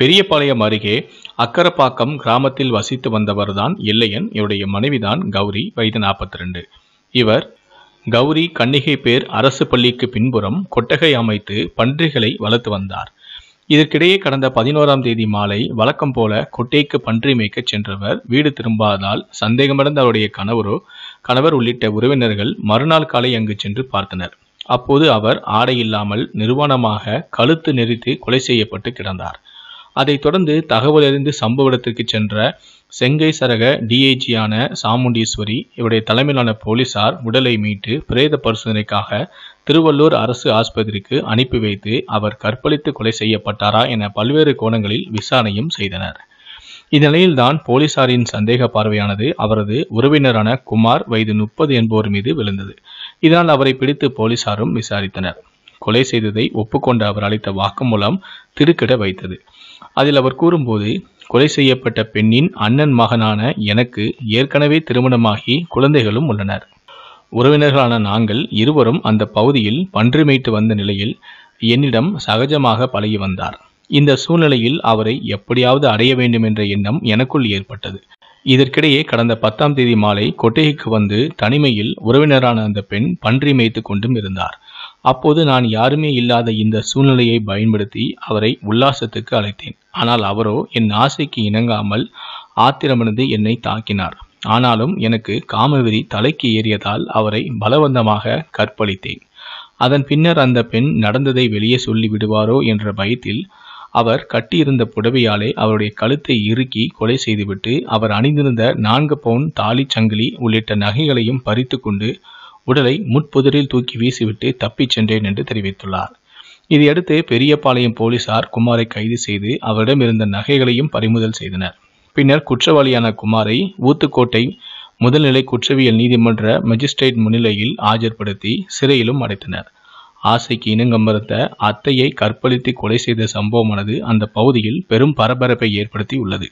பெரியபாளையம் அருகே அக்கரப்பாக்கம் கிராமத்தில் வசித்து வந்தவர்தான் இல்லையன் இவருடைய மனைவிதான் கௌரி வயது நாற்பத்தி ரெண்டு இவர் கௌரி கன்னிகை பேர் அரசு பள்ளிக்கு பின்புறம் கொட்டகை அமைத்து பன்றிகளை வளர்த்து வந்தார் இதற்கிடையே கடந்த பதினோராம் தேதி மாலை வழக்கம் போல கொட்டைக்கு பன்றி மேய்க்கச் சென்றவர் வீடு திரும்பாதால் சந்தேகமடைந்த அவருடைய கணவரோ கணவர் உள்ளிட்ட உறவினர்கள் மறுநாள் காலை அங்கு சென்று பார்த்தனர் அப்போது அவர் ஆடை இல்லாமல் நிர்வாணமாக கழுத்து நெறித்து கொலை செய்யப்பட்டு கிடந்தார் அதைத் தொடர்ந்து தகவல் அறிந்து சம்பவ இடத்திற்கு சென்ற செங்கை சரக டிஐஜியான சாமுண்டீஸ்வரி இவருடைய தலைமையிலான போலீசார் உடலை மீட்டு பிரேத பரிசோதனைக்காக திருவள்ளூர் அரசு ஆஸ்பத்திரிக்கு அனுப்பி வைத்து அவர் கற்பழித்து கொலை செய்யப்பட்டாரா என பல்வேறு கோணங்களில் விசாரணையும் செய்தனர் இந்நிலையில்தான் போலீசாரின் சந்தேக பார்வையானது அவரது உறவினரான குமார் வயது முப்பது என்பவர் மீது விழுந்தது இதனால் அவரை பிடித்து போலீசாரும் விசாரித்தனர் கொலை செய்ததை ஒப்புக்கொண்ட அவர் அளித்த வாக்குமூலம் திருக்கிட வைத்தது அதில் அவர் கூறும்போது கொலை செய்யப்பட்ட பெண்ணின் அண்ணன் மகனான எனக்கு ஏற்கனவே திருமணமாகி குழந்தைகளும் உள்ளனர் உறவினர்களான நாங்கள் இருவரும் அந்த பகுதியில் பன்று மேய்த்து வந்த நிலையில் என்னிடம் சகஜமாக பழகி வந்தார் இந்த சூழ்நிலையில் அவரை எப்படியாவது அடைய வேண்டும் என்ற எண்ணம் எனக்குள் ஏற்பட்டது இதற்கிடையே கடந்த பத்தாம் தேதி மாலை கொட்டகைக்கு வந்து தனிமையில் உறவினரான அந்த பெண் பன்றி மேய்த்து கொண்டும் இருந்தார் அப்போது நான் யாருமே இல்லாத இந்த சூழ்நிலையை பயன்படுத்தி அவரை உல்லாசத்துக்கு அழைத்தேன் ஆனால் அவரோ என் ஆசைக்கு இணங்காமல் ஆத்திரமடைந்து என்னை தாக்கினார் ஆனாலும் எனக்கு காமவெறி தலைக்கு ஏறியதால் அவரை பலவந்தமாக கற்பழித்தேன் அதன் பின்னர் அந்த பெண் நடந்ததை வெளியே சொல்லி விடுவாரோ என்ற பயத்தில் அவர் கட்டியிருந்த புடவையாலே அவருடைய கழுத்தை இறுக்கி கொலை செய்துவிட்டு அவர் அணிந்திருந்த நான்கு பவுன் தாலி சங்கிலி உள்ளிட்ட நகைகளையும் பறித்து கொண்டு உடலை முட்புதரில் தூக்கி வீசிவிட்டு தப்பிச் சென்றேன் என்று தெரிவித்துள்ளார் இதையடுத்து பெரியபாளையம் போலீசார் குமாரை கைது செய்து அவரிடம் இருந்த நகைகளையும் பறிமுதல் செய்தனர் பின்னர் குற்றவாளியான குமாரை ஊத்துக்கோட்டை முதல்நிலை குற்றவியல் நீதிமன்ற மஜிஸ்ட்ரேட் முன்னிலையில் ஆஜர்படுத்தி சிறையிலும் அடைத்தனர் ஆசைக்கு மறுத்த அத்தையை கற்பழித்து கொலை செய்த சம்பவமானது அந்த பகுதியில் பெரும் பரபரப்பை ஏற்படுத்தி உள்ளது